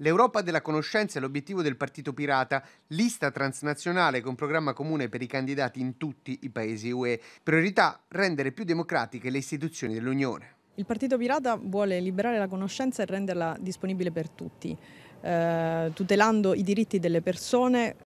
L'Europa della conoscenza è l'obiettivo del Partito Pirata, lista transnazionale con programma comune per i candidati in tutti i paesi UE. Priorità rendere più democratiche le istituzioni dell'Unione. Il Partito Pirata vuole liberare la conoscenza e renderla disponibile per tutti, eh, tutelando i diritti delle persone